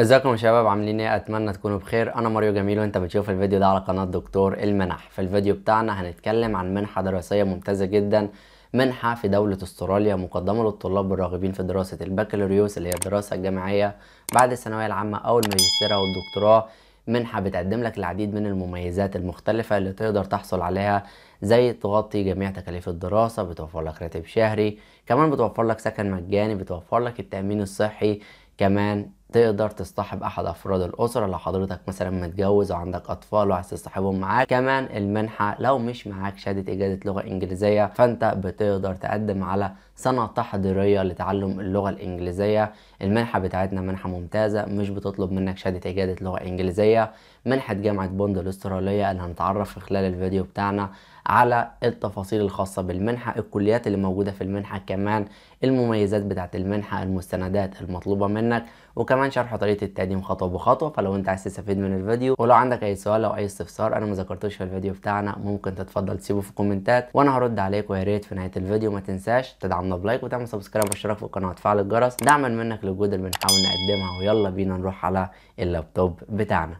ازيكم يا شباب عاملين ايه اتمنى تكونوا بخير انا ماريو جميل وانت بتشوف الفيديو ده على قناه دكتور المنح في الفيديو بتاعنا هنتكلم عن منحه دراسيه ممتازه جدا منحه في دوله استراليا مقدمه للطلاب الراغبين في دراسه البكالوريوس اللي هي الدراسه الجامعيه بعد الثانويه العامه او الماجستير او الدكتوراه منحة بتقدم لك العديد من المميزات المختلفة اللي تقدر تحصل عليها زي تغطي جميع تكاليف الدراسة بتوفر لك راتب شهري كمان بتوفر لك سكن مجاني بتوفر لك التأمين الصحي كمان تقدر تصطحب احد افراد الاسره لو حضرتك مثلا متجوز وعندك اطفال وعايز تصطحبهم معاك كمان المنحه لو مش معاك شهاده اجازه لغه انجليزيه فانت بتقدر تقدم على سنه تحضيريه لتعلم اللغه الانجليزيه المنحه بتاعتنا منحه ممتازه مش بتطلب منك شهاده اجازه لغه انجليزيه منحه جامعه بوند الاستراليه اللي هنتعرف في خلال الفيديو بتاعنا على التفاصيل الخاصة بالمنحة الكليات اللي موجودة في المنحة كمان المميزات بتاعة المنحة المستندات المطلوبة منك وكمان شرح طريقة التقديم خطوة بخطوة فلو انت عايز تستفيد من الفيديو ولو عندك اي سؤال او اي استفسار انا ما ذكرتوش في الفيديو بتاعنا ممكن تتفضل تسيبه في الكومنتات وانا هرد عليك ويا ريت في نهاية الفيديو ما تنساش تدعمنا بلايك وتعمل سبسكرايب واشتراك في القناة وتفعل الجرس دعما منك للجهود اللي بنحاول نقدمها ويلا بينا نروح على اللابتوب بتاعنا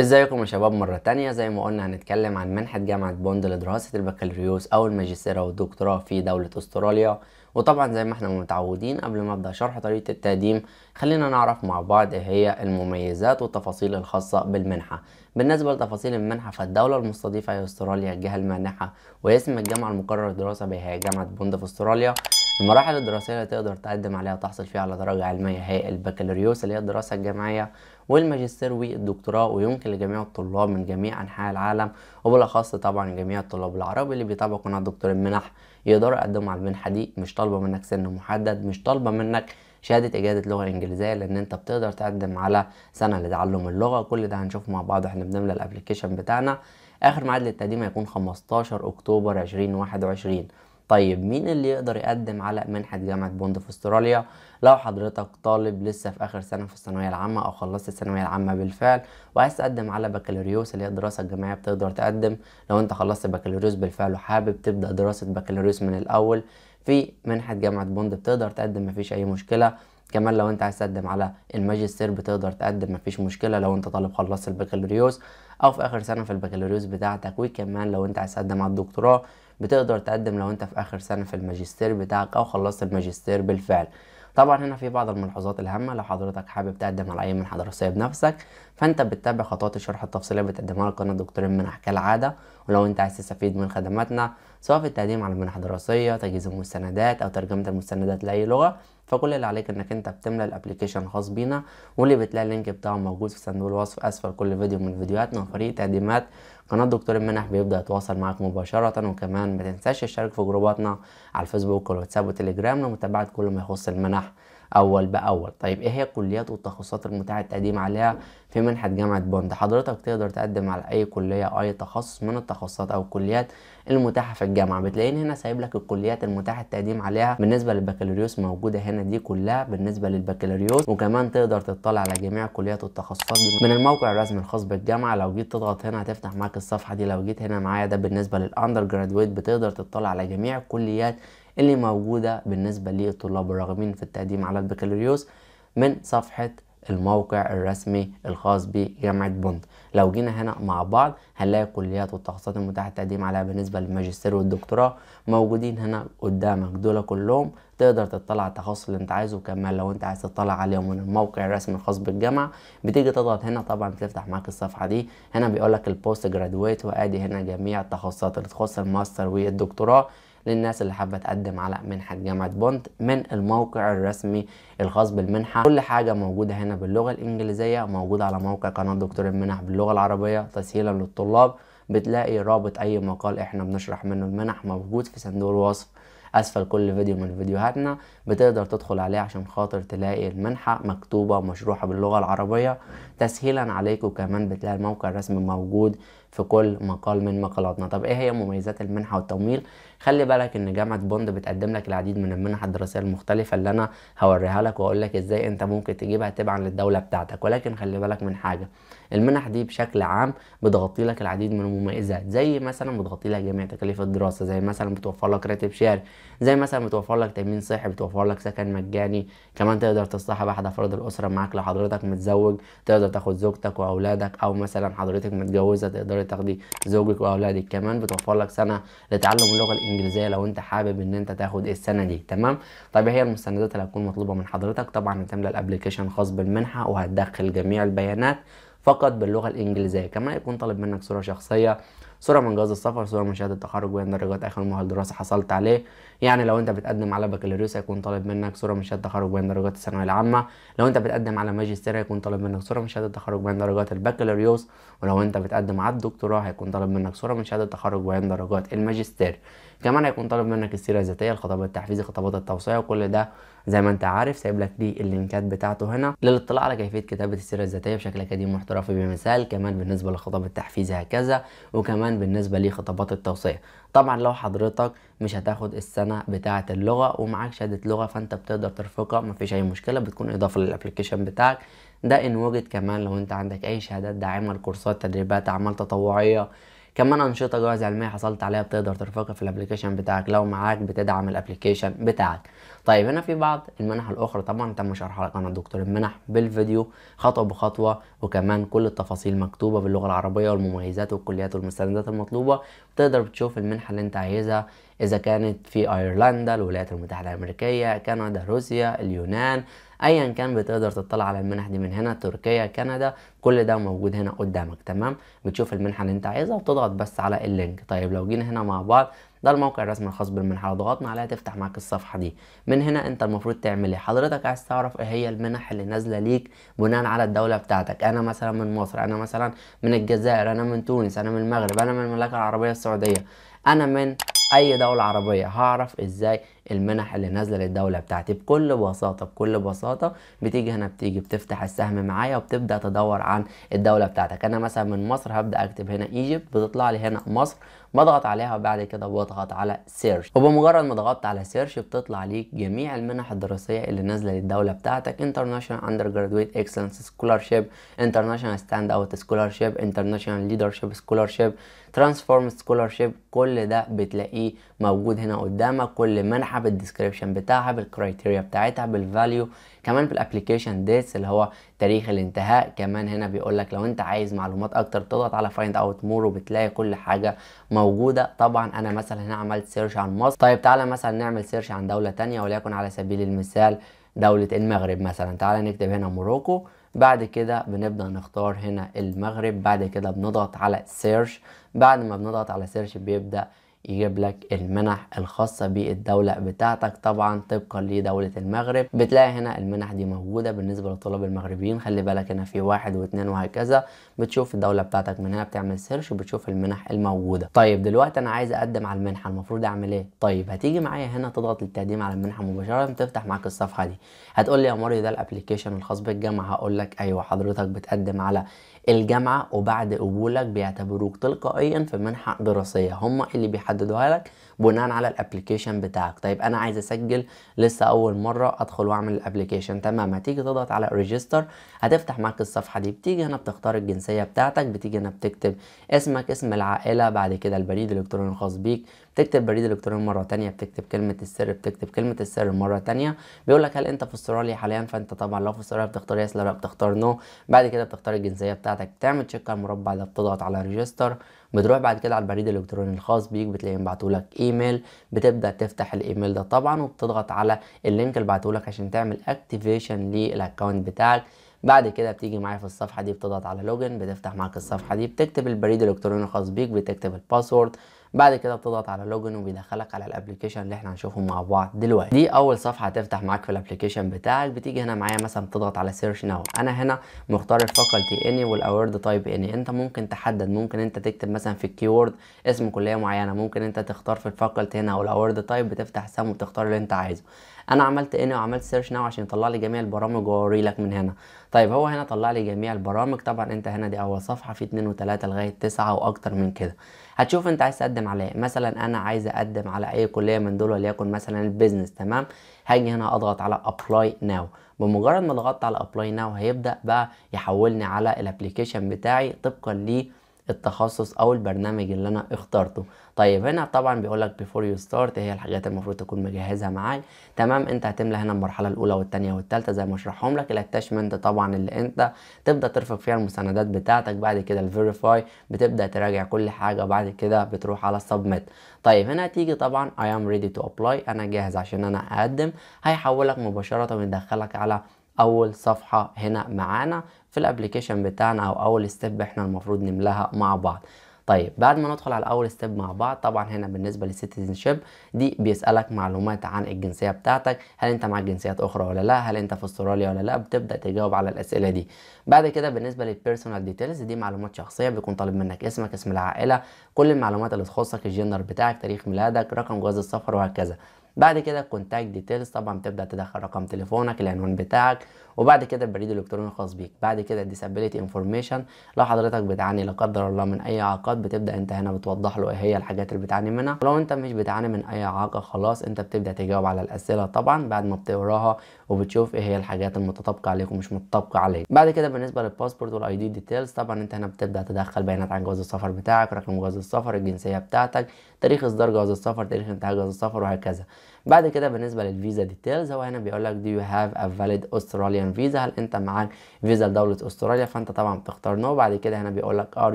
ازيكم يا شباب مرة تانية زي ما قلنا هنتكلم عن منحة جامعة بوند لدراسة البكالوريوس أو الماجستير أو الدكتوراه في دولة أستراليا وطبعا زي ما احنا متعودين قبل ما ابدأ شرح طريقة التقديم خلينا نعرف مع بعض ايه هي المميزات والتفاصيل الخاصة بالمنحة بالنسبة لتفاصيل المنحة فالدولة المستضيفة هي أستراليا الجهة المانحة واسم الجامعة المقرر للدراسة بها هي جامعة بوند في أستراليا المراحل الدراسية اللي تقدر تقدم عليها وتحصل فيها على درجة علمية هي البكالوريوس اللي هي الدراسة الجامعية والماجستير والدكتوراه ويمكن لجميع الطلاب من جميع انحاء العالم وبالاخص طبعا جميع الطلاب العرب اللي بيتابعوا قناه دكتور المنح يقدروا يقدموا على المنحه دي مش طالبه منك سن محدد مش طالبه منك شهادة إجازة لغة إنجليزية لأن أنت بتقدر تقدم على سنة لتعلم اللغة كل ده هنشوفه مع بعض إحنا بنملى الأبلكيشن بتاعنا آخر ميعاد للتقديم هيكون 15 أكتوبر 2021 طيب مين اللي يقدر يقدم على منحة جامعة بوند في استراليا لو حضرتك طالب لسه في آخر سنة في الثانوية العامة أو خلصت الثانوية العامة بالفعل وعايز تقدم على بكالوريوس اللي هي الدراسة الجامعية بتقدر تقدم لو أنت خلصت بكالوريوس بالفعل وحابب تبدأ دراسة بكالوريوس من الأول في منحة جامعة بوند بتقدر تقدم مفيش أي مشكلة كمان لو انت عايز تقدم على الماجستير بتقدر تقدم مفيش مشكله لو انت طالب خلصت البكالوريوس او في اخر سنه في البكالوريوس بتاعتك وكمان لو انت عايز تقدم على الدكتوراه بتقدر تقدم لو انت في اخر سنه في الماجستير بتاعك او خلصت الماجستير بالفعل طبعا هنا في بعض الملحوظات الهامة لو حضرتك حابب تقدم على أي منحة دراسية بنفسك فأنت بتتابع خطوات الشرح التفصيلية بتقدمها لك قناة دكتور المنح كالعادة ولو أنت عايز تستفيد من خدماتنا سواء في التقديم على المنح دراسية تجهيز المستندات أو ترجمة المستندات لأي لغة فكل اللي عليك انك انت بتملى الابلكيشن الخاص بينا واللي بتلاقي اللينك بتاعه موجود في صندوق الوصف اسفل كل فيديو من فيديوهاتنا وفريق تقديمات قناة دكتور المنح بيبدأ يتواصل معاك مباشرة وكمان ما تنساش تشترك في جروباتنا على الفيسبوك والواتساب والتليجرام لمتابعة كل ما يخص المنح أول بأول طيب إيه هي الكليات والتخصصات المتاحة التقديم عليها في منحة جامعة بوند حضرتك تقدر تقدم على أي كلية أي تخصص من التخصصات أو الكليات المتاحة في الجامعة بتلاقيني هنا سايب لك الكليات المتاحة التقديم عليها بالنسبة للبكالوريوس موجودة هنا دي كلها بالنسبة للبكالوريوس وكمان تقدر تطلع على جميع الكليات والتخصصات دي من الموقع الرسمي الخاص بالجامعة لو جيت تضغط هنا هتفتح معاك الصفحة دي لو جيت هنا معايا ده بالنسبة للأندر جرادويت بتقدر تطلع على جميع الكليات اللي موجودة بالنسبة للطلاب الراغبين في التقديم على البكالوريوس من صفحة الموقع الرسمي الخاص بجامعة بوند لو جينا هنا مع بعض هنلاقي الكليات والتخصصات المتاحة التقديم عليها بالنسبة للماجستير والدكتوراه موجودين هنا قدامك دول كلهم تقدر تطلع على التخصص اللي انت عايزه كمان لو انت عايز تطلع عليهم من الموقع الرسمي الخاص بالجامعة بتيجي تضغط هنا طبعا بتفتح معاك الصفحة دي هنا بيقول لك البوست جرادويت وادي هنا جميع التخصصات اللي تخص الماستر والدكتوراه للناس اللي حابه تقدم على منحه جامعه بوند من الموقع الرسمي الخاص بالمنحه كل حاجه موجوده هنا باللغه الانجليزيه موجوده على موقع قناه دكتور المنح باللغه العربيه تسهيلا للطلاب بتلاقي رابط اي مقال احنا بنشرح منه المنح موجود في صندوق الوصف اسفل كل فيديو من فيديوهاتنا بتقدر تدخل عليه عشان خاطر تلاقي المنحة مكتوبة مشروحة باللغة العربية تسهيلا عليكم كمان بتلاقي الموقع الرسمي موجود في كل مقال من مقالاتنا طب ايه هي مميزات المنحه والتمويل خلي بالك ان جامعه بوند بتقدم لك العديد من المنح الدراسيه المختلفه اللي انا هوريها لك واقول لك ازاي انت ممكن تجيبها تبعا للدوله بتاعتك ولكن خلي بالك من حاجه المنح دي بشكل عام بتغطي لك العديد من المميزات زي مثلا بتغطي لك جميع تكاليف الدراسه زي مثلا بتوفر لك راتب شهري زي مثلا بتوفر لك تامين صحي بتوفر لك سكن مجاني كمان تقدر تصطحب احد افراد الاسره معاك لو حضرتك متزوج تقدر تاخد زوجتك واولادك او مثلا حضرتك متجوزه تقدر تقدري تاخدي زوجك واولادك كمان بتوفر لك سنه لتعلم اللغه الانجليزيه لو انت حابب ان انت تاخد السنه دي تمام طيب هي المستندات اللي هتكون مطلوبه من حضرتك طبعا هتملى الابلكيشن خاص بالمنحه وهتدخل جميع البيانات فقط باللغه الانجليزيه كمان يكون طالب منك صوره شخصيه صورة من جواز السفر صورة من شهادة التخرج وين درجات آخر مؤهل دراسة حصلت عليه يعني لو أنت بتقدم على بكالوريوس هيكون طالب منك صورة من شهادة التخرج وين درجات الثانوية العامة لو أنت بتقدم على ماجستير هيكون طالب منك صورة من شهادة التخرج وين درجات البكالوريوس ولو أنت بتقدم على الدكتوراه هيكون طالب منك صورة من شهادة التخرج وين درجات الماجستير كمان هيكون طالب منك السيره الذاتيه الخطاب التحفيزي خطابات التوصيه وكل ده زي ما انت عارف سايب لك دي اللينكات بتاعته هنا للاطلاع على كيفيه كتابه السيره الذاتيه بشكل اكاديمي محترف بمثال كمان بالنسبه للخطاب التحفيزي هكذا وكمان بالنسبه لخطابات التوصيه طبعا لو حضرتك مش هتاخد السنه بتاعه اللغه ومعاك شهاده لغه فانت بتقدر ترفقها مفيش اي مشكله بتكون اضافه للابلكيشن بتاعك ده ان وجد كمان لو انت عندك اي شهادات داعمه لكورسات تدريبات اعمال تطوعيه كمان انشطه جوائز علميه حصلت عليها بتقدر ترفقها في الابلكيشن بتاعك لو معاك بتدعم الابلكيشن بتاعك طيب هنا في بعض المنح الاخرى طبعا تم شرحها لك انا دكتور المنح بالفيديو خطوه بخطوه وكمان كل التفاصيل مكتوبه باللغه العربيه والمميزات والكليات والمستندات المطلوبه تقدر تشوف المنحه اللي انت عايزها إذا كانت في أيرلندا الولايات المتحدة الأمريكية كندا روسيا اليونان ايا كان بتقدر تطلع على المنح دي من هنا تركيا كندا كل ده موجود هنا قدامك تمام بتشوف المنحه اللي انت عايزها وتضغط بس على اللينك طيب لو جينا هنا مع بعض ده الموقع الرسمي الخاص بالمنحه لو ضغطنا عليها تفتح معاك الصفحه دي من هنا انت المفروض تعمل ايه حضرتك عايز تعرف ايه هي المنح اللي نازله ليك بناء على الدوله بتاعتك انا مثلا من مصر انا مثلا من الجزائر انا من تونس انا من المغرب انا من المملكه العربيه السعوديه انا من اي دوله عربيه هعرف ازاي المنح اللي نازله للدوله بتاعتي بكل بساطه بكل بساطه بتيجي هنا بتيجي بتفتح السهم معايا وبتبدا تدور عن الدوله بتاعتك انا مثلا من مصر هبدا اكتب هنا ايجيبت بتطلع لي هنا مصر بضغط عليها وبعد كده بضغط على سيرش وبمجرد ما ضغطت على سيرش بتطلع ليك جميع المنح الدراسيه اللي نازله للدوله بتاعتك انترناشونال اندر جرادويت اكسلنس سكولارشيب انترناشونال ستاند اوت سكولارشيب انترناشونال ليدرشيب سكولارشيب ترانسفورم سكولارشيب كل ده بتلاقيه موجود هنا قدامك كل منحه بالديسكريبشن بتاعها بالكرايتيريا بتاعتها بالفاليو كمان في الابلكيشن ديتس اللي هو تاريخ الانتهاء كمان هنا بيقول لك لو انت عايز معلومات اكتر تضغط على فايند اوت مور وبتلاقي كل حاجه موجوده طبعا انا مثلا هنا عملت سيرش عن مصر طيب تعالى مثلا نعمل سيرش عن دوله تانية وليكن على سبيل المثال دوله المغرب مثلا تعالى نكتب هنا موروكو بعد كده بنبدأ نختار هنا المغرب بعد كده بنضغط على سيرش بعد ما بنضغط على سيرش بيبدأ يجيب لك المنح الخاصة بالدولة بتاعتك طبعا طبقا لدولة المغرب بتلاقي هنا المنح دي موجودة بالنسبة للطلاب المغربيين خلي بالك هنا في واحد واثنين وهكذا بتشوف الدولة بتاعتك من هنا بتعمل سيرش وبتشوف المنح الموجودة طيب دلوقتي انا عايز اقدم على المنحة المفروض اعمل ايه طيب هتيجي معايا هنا تضغط للتقديم على المنحة مباشرة تفتح معاك الصفحة دي هتقول لي يا ماري ده الابلكيشن الخاص بالجامعة هقول لك ايوه حضرتك بتقدم على الجامعة وبعد قبولك بيعتبروك تلقائيا في منحة دراسية هم اللي بيحددوها لك بناء على الابلكيشن بتاعك طيب انا عايز اسجل لسه اول مرة ادخل واعمل الابلكيشن تمام هتيجي تضغط على ريجستر هتفتح معاك الصفحة دي بتيجي هنا بتختار الجنسية بتاعتك بتيجي هنا بتكتب اسمك اسم العائلة بعد كده البريد الالكتروني الخاص بيك بتكتب بريد الكتروني مره تانية بتكتب كلمه السر بتكتب كلمه السر مره تانية بيقول لك هل انت في استراليا حاليا فانت طبعا لو في استراليا بتختار يس لا بتختار نو بعد كده بتختار الجنسيه بتاعتك بتعمل تشيك على المربع ده بتضغط على ريجستر بتروح بعد كده على البريد الالكتروني الخاص بيك بعتوا لك ايميل بتبدا تفتح الايميل ده طبعا وبتضغط على اللينك اللي لك عشان تعمل اكتيفيشن للاكونت بتاعك بعد كده بتيجي معايا في الصفحه دي بتضغط على لوجن بتفتح معاك الصفحه دي بتكتب البريد الالكتروني الخاص بيك بتكتب الباسورد بعد كده بتضغط على لوجن وبيدخلك على الابلكيشن اللي احنا هنشوفه مع بعض دلوقتي دي اول صفحه هتفتح معاك في الابلكيشن بتاعك بتيجي هنا معايا مثلا بتضغط على سيرش ناو انا هنا مختار الفاكولتي اني والاورد تايب اني انت ممكن تحدد ممكن انت تكتب مثلا في الكيورد اسم كليه معينه ممكن انت تختار في الفاكولتي هنا او الاورد تايب بتفتح سام وبتختار اللي انت عايزه انا عملت اني وعملت سيرش ناو عشان يطلع لي جميع البرامج واوري لك من هنا طيب هو هنا طلع لي جميع البرامج طبعا انت هنا دي اول صفحه في 2 و3 لغايه 9 واكتر من كده هتشوف انت عايز تقدم على ايه مثلا انا عايز اقدم على اي كليه من دول وليكن مثلا البيزنس تمام هاجي هنا اضغط على ابلاي ناو بمجرد ما ضغطت على ابلاي ناو هيبدا بقى يحولني على الابلكيشن بتاعي طبقا ليه التخصص او البرنامج اللي انا اخترته طيب هنا طبعا بيقول لك بيفور يو ستارت هي الحاجات المفروض تكون مجهزها معاك تمام انت هتملى هنا المرحله الاولى والثانيه والثالثه زي ما اشرحهم لك الاتشمنت طبعا اللي انت تبدا ترفق فيها المستندات بتاعتك بعد كده الفيريفاي بتبدا تراجع كل حاجه وبعد كده بتروح على سبميت طيب هنا تيجي طبعا اي ام ريدي تو ابلاي انا جاهز عشان انا اقدم هيحولك مباشره ويدخلك على اول صفحه هنا معانا في الابلكيشن بتاعنا او اول ستيب احنا المفروض نملاها مع بعض طيب بعد ما ندخل على اول ستيب مع بعض طبعا هنا بالنسبه للسيتيزن شيب دي بيسالك معلومات عن الجنسيه بتاعتك هل انت مع جنسيات اخرى ولا لا هل انت في استراليا ولا لا بتبدا تجاوب على الاسئله دي بعد كده بالنسبه للبيرسونال ديتيلز دي معلومات شخصيه بيكون طالب منك اسمك اسم العائله كل المعلومات اللي تخصك الجندر بتاعك تاريخ ميلادك رقم جواز السفر وهكذا بعد كده كونتاكت ديتيلز طبعا بتبدا تدخل رقم تليفونك العنوان بتاعك وبعد كده البريد الالكتروني الخاص بيك بعد كده الديسابيليتي انفورميشن لو حضرتك بتعاني لا قدر الله من اي اعاقات بتبدا انت هنا بتوضح له ايه هي الحاجات اللي بتعاني منها ولو انت مش بتعاني من اي اعاقه خلاص انت بتبدا تجاوب على الاسئله طبعا بعد ما بتقراها وبتشوف ايه هي الحاجات المتطابقه عليك ومش متطابقه عليك بعد كده بالنسبه للباسبورت والاي دي ديتيلز طبعا انت هنا بتبدا تدخل بيانات عن جواز السفر بتاعك رقم جواز السفر الجنسيه بتاعتك تاريخ اصدار جواز السفر تاريخ انتهاء جواز السفر وهكذا بعد كده بالنسبه للفيزا ديتيلز هو هنا بيقول لك دو يو هاف ا فاليد اوستراليان فيزا هل انت معاك فيزا لدوله استراليا فانت طبعا بتختار نو no. بعد كده هنا بيقول لك ار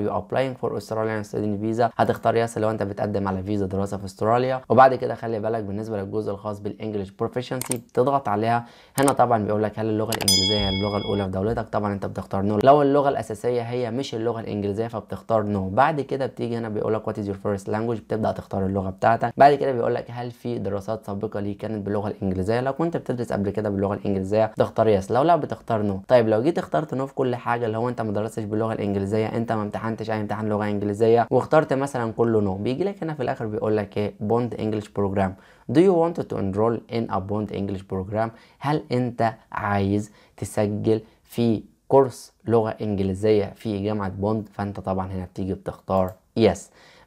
يو ابلاينج فور اوستراليان ستودنت فيزا هتختار يس لو انت بتقدم على فيزا دراسه في استراليا وبعد كده خلي بالك بالنسبه للجزء الخاص بالانجلش بروفيشنسي بتضغط عليها هنا طبعا بيقول لك هل اللغه الانجليزيه هي اللغه الاولى في دولتك طبعا انت بتختار نو no. لو اللغه الاساسيه هي مش اللغه الانجليزيه فبتختار نو no. بعد كده بتيجي هنا بيقول لك وات از يور فيرست language بتبدا تختار اللغه بتاعتك بعد كده بيقول لك هل في دراسات سابقه البرتقالي كانت باللغه الانجليزيه لو كنت بتدرس قبل كده باللغه الانجليزيه تختار يس لو لا بتختار نو طيب لو جيت اخترت نو في كل حاجه اللي هو انت ما درستش باللغه الانجليزيه انت ما امتحنتش اي امتحان لغه انجليزيه واخترت مثلا كله نو بيجي لك هنا في الاخر بيقول لك ايه بوند انجلش بروجرام Do you want to enroll in a Bond English program؟ هل أنت عايز تسجل في كورس لغة إنجليزية في جامعة بوند؟ فأنت طبعا هنا بتيجي بتختار Yes.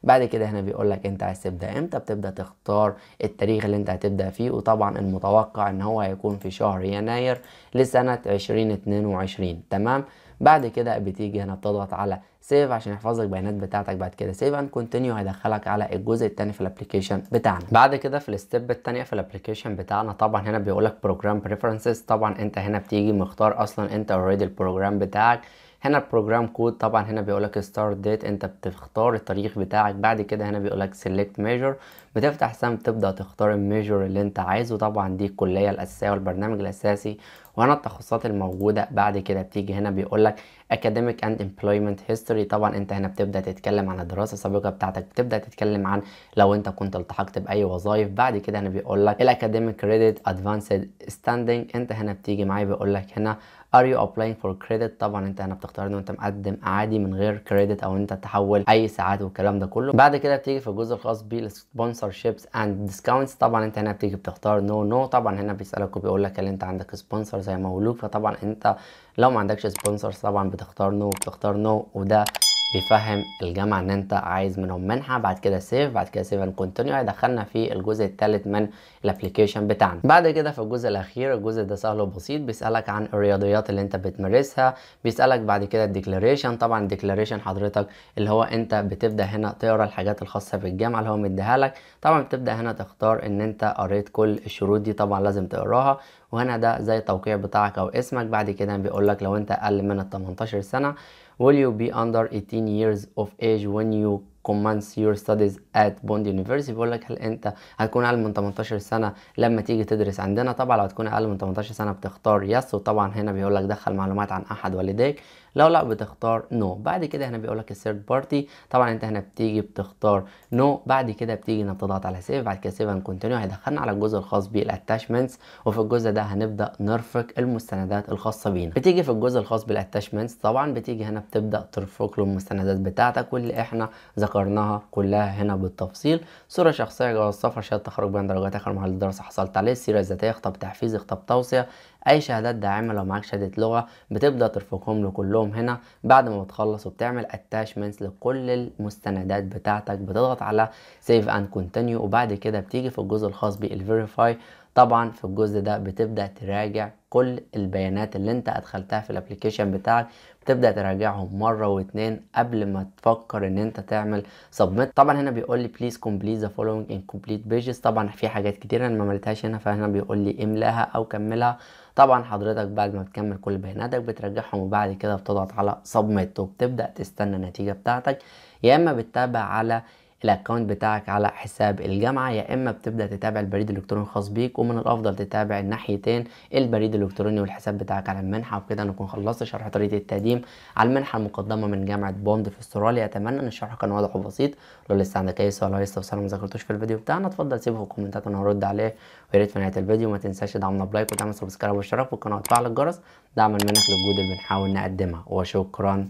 بعد كده هنا بيقول لك انت عايز تبدا امتى بتبدا تختار التاريخ اللي انت هتبدا فيه وطبعا المتوقع ان هو هيكون في شهر يناير لسنه 2022 تمام بعد كده بتيجي هنا بتضغط على سيف عشان يحفظ لك بيانات بتاعتك بعد كده سيف اند كونتينيو هيدخلك على الجزء الثاني في الابلكيشن بتاعنا بعد كده في الستيب الثانيه في الابلكيشن بتاعنا طبعا هنا بيقول لك بروجرام بريفرنسز طبعا انت هنا بتيجي مختار اصلا انت اوريدي البروجرام بتاعك هنا البروجرام كود طبعا هنا بيقول لك ستارت ديت انت بتختار التاريخ بتاعك بعد كده هنا بيقول لك سيلكت ميجر بتفتح سام تبدا تختار الميجر اللي انت عايزه طبعا دي الكليه الاساسيه والبرنامج الاساسي وهنا التخصصات الموجوده بعد كده بتيجي هنا بيقول لك اكاديميك اند امبلويمنت هيستوري طبعا انت هنا بتبدا تتكلم عن الدراسه السابقه بتاعتك بتبدا تتكلم عن لو انت كنت التحقت باي وظائف بعد كده هنا بيقول لك الاكاديميك كريدت ادفانسد ستاندنج انت هنا بتيجي معايا بيقول لك هنا ار يو ابلاينج فور كريدت طبعا انت هنا بتختار ان انت مقدم عادي من غير كريدت او انت تحول اي ساعات والكلام ده كله بعد كده بتيجي في الجزء الخاص بالسبونسر شيبس اند ديسكاونتس طبعا انت هنا بتيجي بتختار نو no, نو no. طبعا هنا بيسالك وبيقول لك هل انت عندك سبونسر زي مولوك فطبعا انت لو ما عندكش سبونسر طبعا بتختار نو no, بتختار نو no, وده بيفهم الجامعه ان انت عايز منهم منحه بعد كده سيف بعد كده سيف اند كونتينيو دخلنا في الجزء الثالث من الابلكيشن بتاعنا بعد كده في الجزء الاخير الجزء ده سهل وبسيط بيسالك عن الرياضيات اللي انت بتمارسها بيسالك بعد كده الديكلاريشن طبعا الديكلاريشن حضرتك اللي هو انت بتبدا هنا تقرا الحاجات الخاصه بالجامعه اللي هو مديها لك طبعا بتبدا هنا تختار ان انت قريت كل الشروط دي طبعا لازم تقراها وهنا ده زي التوقيع بتاعك او اسمك بعد كده بيقول لك لو انت اقل من ال 18 سنه Will you be under 18 years of age when you commence your studies at Bond University بيقول لك هل انت هتكون اقل من 18 سنه لما تيجي تدرس عندنا طبعا لو هتكون اقل من 18 سنه بتختار يس وطبعا هنا بيقول لك دخل معلومات عن احد والديك لو لا بتختار نو no. بعد كده هنا بيقول لك الثيرد بارتي طبعا انت هنا بتيجي بتختار نو no. بعد كده بتيجي انك تضغط على سيف بعد كده سيف اند كونتينيو هيدخلنا على الجزء الخاص بالاتاشمنتس وفي الجزء ده هنبدا نرفق المستندات الخاصه بينا بتيجي في الجزء الخاص بالاتاشمنتس طبعا بتيجي هنا بتبدا ترفق له المستندات بتاعتك واللي احنا ذكرناها كلها هنا بالتفصيل صورة شخصية جواز سفر شهادة تخرج بين درجات آخر معهد الدراسة حصلت عليه سيرة ذاتية خطاب تحفيزي خطاب توصية أي شهادات داعمة لو معاك شهادة لغة بتبدأ ترفقهم لكلهم هنا بعد ما بتخلص وبتعمل اتاشمنتس لكل المستندات بتاعتك بتضغط على سيف اند كونتينيو وبعد كده بتيجي في الجزء الخاص بالفيريفاي طبعا في الجزء ده بتبدا تراجع كل البيانات اللي انت ادخلتها في الابلكيشن بتاعك بتبدا تراجعهم مره واتنين قبل ما تفكر ان انت تعمل سبميت طبعا هنا بيقول لي بليز كومبليت ذا فولوينج ان كومبليت بيجز طبعا في حاجات كتير انا ما عملتهاش هنا فهنا بيقول لي املاها او كملها طبعا حضرتك بعد ما بتكمل كل بياناتك بترجعهم وبعد كده بتضغط على سبميت وبتبدا تستنى النتيجه بتاعتك يا اما بتتابع على الاكونت بتاعك على حساب الجامعه يا اما بتبدا تتابع البريد الالكتروني الخاص بيك ومن الافضل تتابع الناحيتين البريد الالكتروني والحساب بتاعك على المنحه وبكده نكون خلصت شرح طريقه التقديم على المنحه المقدمه من جامعه بوند في استراليا اتمنى ان الشرح كان واضح وبسيط لو لسه عندك اي سؤال او لسه ما ذكرتوش في الفيديو بتاعنا اتفضل سيبه في الكومنتات انا هرد عليه ويا ريت في نهايه الفيديو ما تنساش تدعمنا بلايك وتعمل سبسكرايب واشتراك في القناه وتفعل الجرس دعما منك للجهود اللي بنحاول نقدمها وشكرا